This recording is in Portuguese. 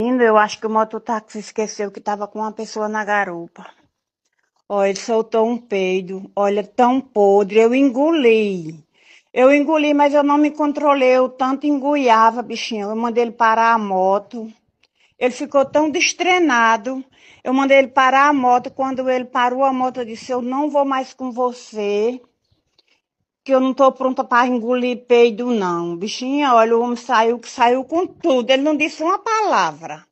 Indo, eu acho que o mototáxi esqueceu que estava com uma pessoa na garupa. Olha, ele soltou um peido, olha, tão podre, eu engoli. Eu engoli, mas eu não me controlei, eu tanto enguiava, bichinho. Eu mandei ele parar a moto. Ele ficou tão destrenado. Eu mandei ele parar a moto. Quando ele parou a moto, eu disse: Eu não vou mais com você que eu não tô pronta para engolir peido, não. Bichinha, olha, o homem saiu que saiu com tudo. Ele não disse uma palavra.